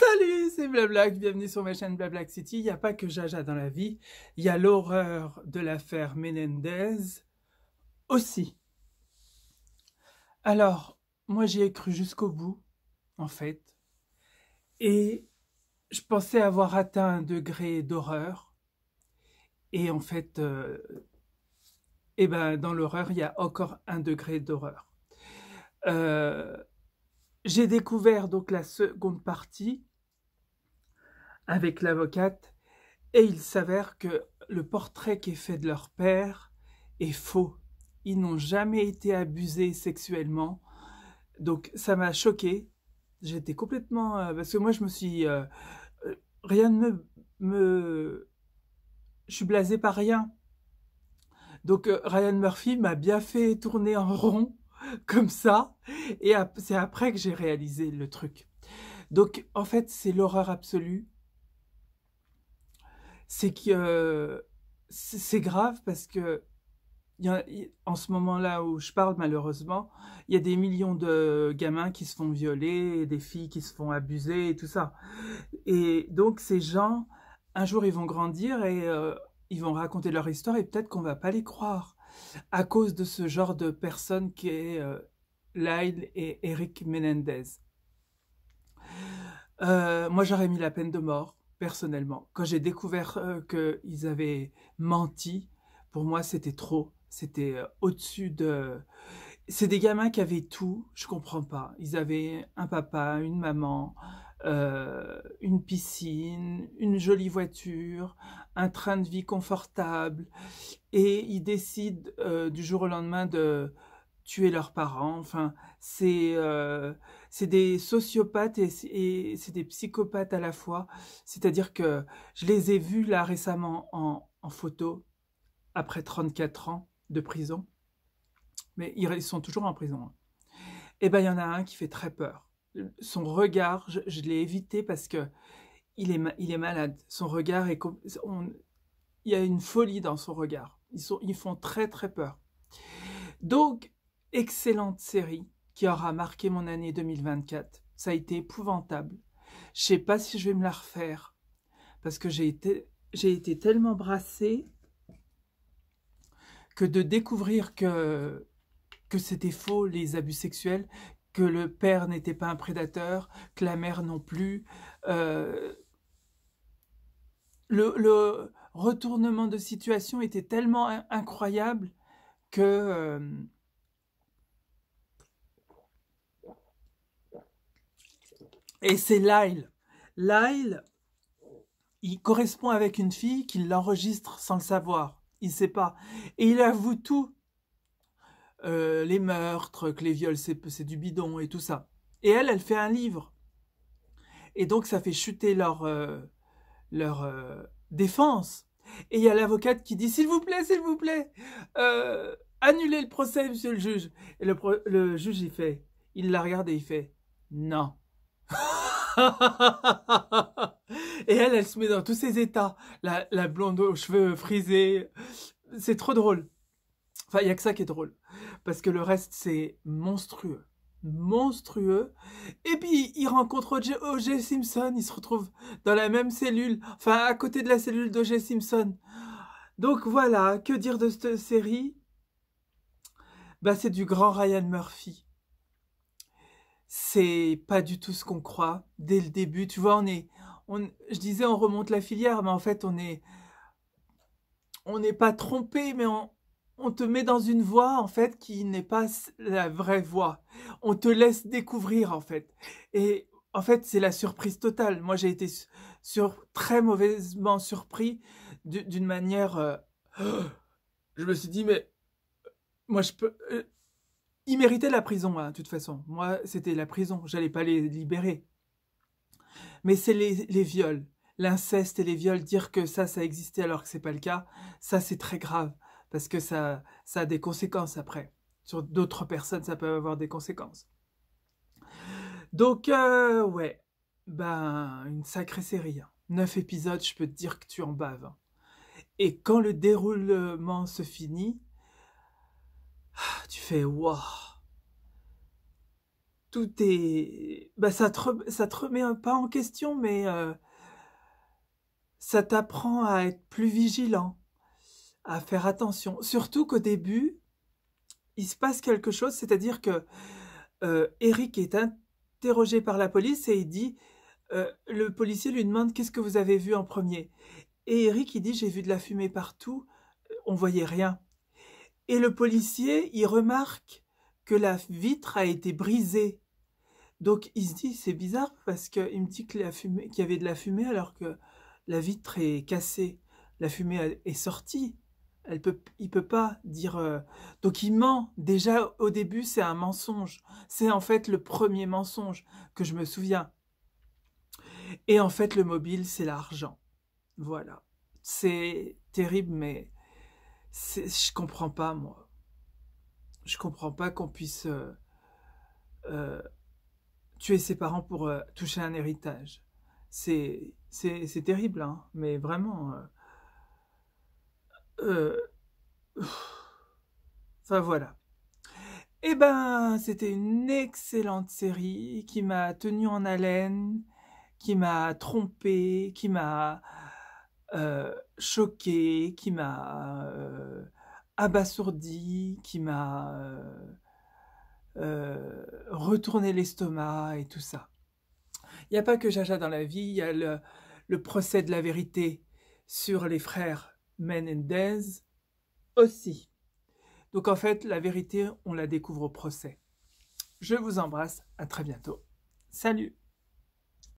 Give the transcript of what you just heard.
Salut, c'est Blablac, bienvenue sur ma chaîne Blablac City. Il n'y a pas que Jaja dans la vie, il y a l'horreur de l'affaire Menendez aussi. Alors, moi j'y ai cru jusqu'au bout, en fait, et je pensais avoir atteint un degré d'horreur, et en fait, euh, eh ben, dans l'horreur, il y a encore un degré d'horreur. Euh, j'ai découvert donc la seconde partie avec l'avocate et il s'avère que le portrait qui est fait de leur père est faux. Ils n'ont jamais été abusés sexuellement. Donc ça m'a choqué. J'étais complètement... Euh, parce que moi je me suis... Euh, euh, rien ne me, Je suis blasé par rien. Donc Ryan Murphy m'a bien fait tourner en rond comme ça. Et c'est après que j'ai réalisé le truc. Donc en fait c'est l'horreur absolue c'est que c'est grave parce que en ce moment-là où je parle, malheureusement, il y a des millions de gamins qui se font violer, des filles qui se font abuser et tout ça. Et donc, ces gens, un jour, ils vont grandir et euh, ils vont raconter leur histoire et peut-être qu'on va pas les croire à cause de ce genre de personnes qui est euh, Lyle et Eric Menendez. Euh, moi, j'aurais mis la peine de mort personnellement. Quand j'ai découvert euh, qu'ils avaient menti, pour moi, c'était trop. C'était euh, au-dessus de... C'est des gamins qui avaient tout, je comprends pas. Ils avaient un papa, une maman, euh, une piscine, une jolie voiture, un train de vie confortable. Et ils décident du jour au lendemain de tuer leurs parents. Enfin, c'est euh, des sociopathes et, c'est des psychopathes à la fois. C'est-à-dire que je les ai vus là récemment en, photo, après 34 ans de prison. Mais ils sont toujours en prison. Et hein. eh bien, il y en a un qui fait très peur. Son regard, je, l'ai évité parce que il est, il est malade. Son regard est... il y a une folie dans son regard. Ils, sont, ils font très, très peur. Donc, Excellente série qui aura marqué mon année 2024. Ça a été épouvantable. Je sais pas si je vais me la refaire parce que j'ai été, été tellement brassée que de découvrir que, que c'était faux les abus sexuels, que le père n'était pas un prédateur, que la mère non plus. Euh, le, retournement de situation était tellement incroyable que... Euh, Et c'est Lyle. Lyle, il correspond avec une fille qui l'enregistre sans le savoir. Il ne sait pas. Et il avoue tout. Euh, les meurtres, que les viols, c'est du bidon et tout ça. Et elle, elle fait un livre. Et donc, ça fait chuter leur, euh, leur euh, défense. Et il y a l'avocate qui dit, s'il vous plaît, s'il vous plaît, annulez le procès, monsieur le juge. Et le, le juge, il fait, il la regarde et il fait, non. Et elle, elle se met dans tous ses états. La, blonde aux cheveux frisés. C'est trop drôle. Enfin, il n'y a que ça qui est drôle. Parce que le reste, c'est monstrueux. Monstrueux. Et puis, il rencontre O.J. Simpson. Il se retrouve dans la même cellule. Enfin, à côté de la cellule d'O.J. Simpson. Donc voilà, que dire de cette série Bah, c'est du grand Ryan Murphy c'est pas du tout ce qu'on croit dès le début. Tu vois, on est, on, je disais, on remonte la filière, mais en fait, on est, on n'est pas trompé, mais on, on te met dans une voie en fait qui n'est pas la vraie voie. On te laisse découvrir en fait. Et en fait, c'est la surprise totale. Moi, j'ai été sur, très mauvaisement surpris d'une manière. Euh, je me suis dit, mais moi, je peux. Euh, ils méritaient la prison, hein, de toute façon. Moi, c'était la prison. J'allais pas les libérer. Mais c'est les, viols, l'inceste et les viols. Dire que ça, ça existait alors que c'est pas le cas, ça, c'est très grave parce que ça, ça a des conséquences après. Sur d'autres personnes, ça peut avoir des conséquences. Donc, euh, ouais, ben, une sacrée série. Hein. Neuf épisodes, je peux te dire que tu en baves. Hein. Et quand le déroulement se finit, ah, tu fais waouh tout est bah ça te ça te remet un pas en question mais euh, ça t'apprend à être plus vigilant à faire attention surtout qu'au début il se passe quelque chose c'est-à-dire que euh, Eric est interrogé par la police et il dit euh, le policier lui demande qu'est-ce que vous avez vu en premier et Eric il dit j'ai vu de la fumée partout on voyait rien et le policier il remarque que la vitre a été brisée. Donc il se dit c'est bizarre parce qu'il me dit qu'il y avait de la fumée alors que la vitre est cassée, la fumée est sortie. Elle peut, il peut pas dire. Euh, donc il ment. Déjà au début c'est un mensonge. C'est en fait le premier mensonge que je me souviens. Et en fait le mobile c'est l'argent. Voilà. C'est terrible mais je comprends pas, moi. Je comprends pas qu'on puisse euh, euh, tuer ses parents pour euh, toucher un héritage. C'est terrible, hein, mais vraiment. enfin voilà. Eh ben, c'était une excellente série qui m'a tenue en haleine, qui m'a trompée, qui m'a choqué, qui m'a euh, abasourdi, qui m'a euh, euh, retourné l'estomac et tout ça. Il n'y a pas que Jaja dans la vie, il y a le, le, procès de la vérité sur les frères Menendez aussi. Donc en fait, la vérité, on la découvre au procès. Je vous embrasse, à très bientôt. Salut